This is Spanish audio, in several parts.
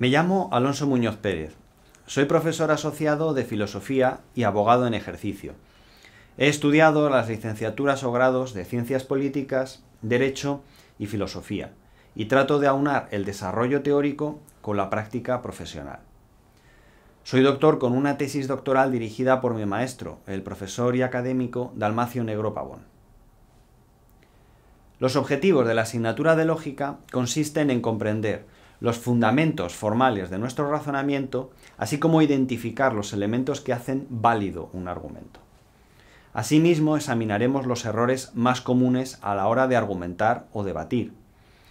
Me llamo Alonso Muñoz Pérez. Soy profesor asociado de filosofía y abogado en ejercicio. He estudiado las licenciaturas o grados de Ciencias Políticas, Derecho y Filosofía, y trato de aunar el desarrollo teórico con la práctica profesional. Soy doctor con una tesis doctoral dirigida por mi maestro, el profesor y académico Dalmacio Negro Pavón. Los objetivos de la asignatura de lógica consisten en comprender los fundamentos formales de nuestro razonamiento, así como identificar los elementos que hacen válido un argumento. Asimismo, examinaremos los errores más comunes a la hora de argumentar o debatir.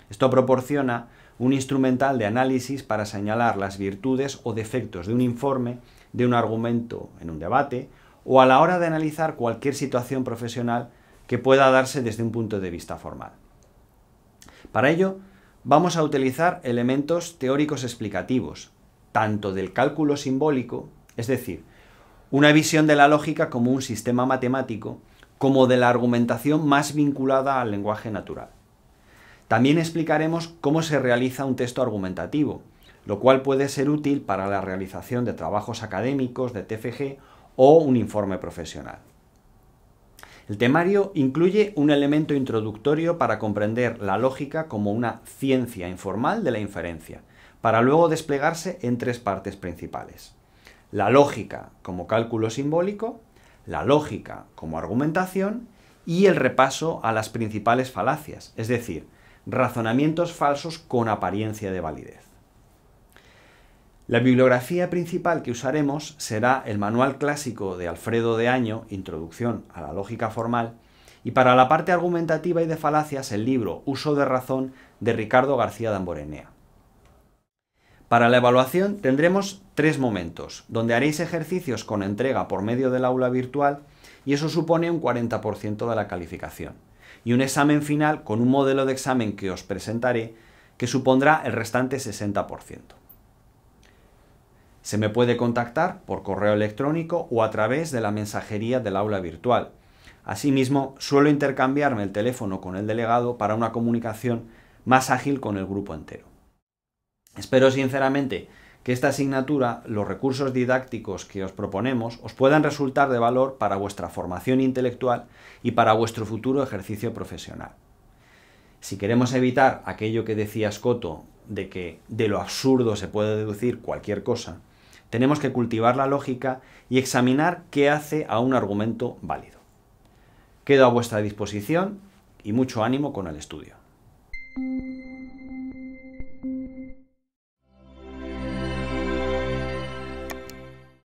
Esto proporciona un instrumental de análisis para señalar las virtudes o defectos de un informe, de un argumento en un debate, o a la hora de analizar cualquier situación profesional que pueda darse desde un punto de vista formal. Para ello, vamos a utilizar elementos teóricos explicativos, tanto del cálculo simbólico, es decir, una visión de la lógica como un sistema matemático, como de la argumentación más vinculada al lenguaje natural. También explicaremos cómo se realiza un texto argumentativo, lo cual puede ser útil para la realización de trabajos académicos, de TFG o un informe profesional. El temario incluye un elemento introductorio para comprender la lógica como una ciencia informal de la inferencia, para luego desplegarse en tres partes principales. La lógica como cálculo simbólico, la lógica como argumentación y el repaso a las principales falacias, es decir, razonamientos falsos con apariencia de validez. La bibliografía principal que usaremos será el manual clásico de Alfredo de Año, Introducción a la Lógica Formal, y para la parte argumentativa y de falacias el libro Uso de Razón de Ricardo García Damborenea. Para la evaluación tendremos tres momentos, donde haréis ejercicios con entrega por medio del aula virtual y eso supone un 40% de la calificación, y un examen final con un modelo de examen que os presentaré que supondrá el restante 60%. Se me puede contactar por correo electrónico o a través de la mensajería del aula virtual. Asimismo, suelo intercambiarme el teléfono con el delegado para una comunicación más ágil con el grupo entero. Espero sinceramente que esta asignatura, los recursos didácticos que os proponemos, os puedan resultar de valor para vuestra formación intelectual y para vuestro futuro ejercicio profesional. Si queremos evitar aquello que decía Scotto de que de lo absurdo se puede deducir cualquier cosa, tenemos que cultivar la lógica y examinar qué hace a un argumento válido. Quedo a vuestra disposición y mucho ánimo con el estudio.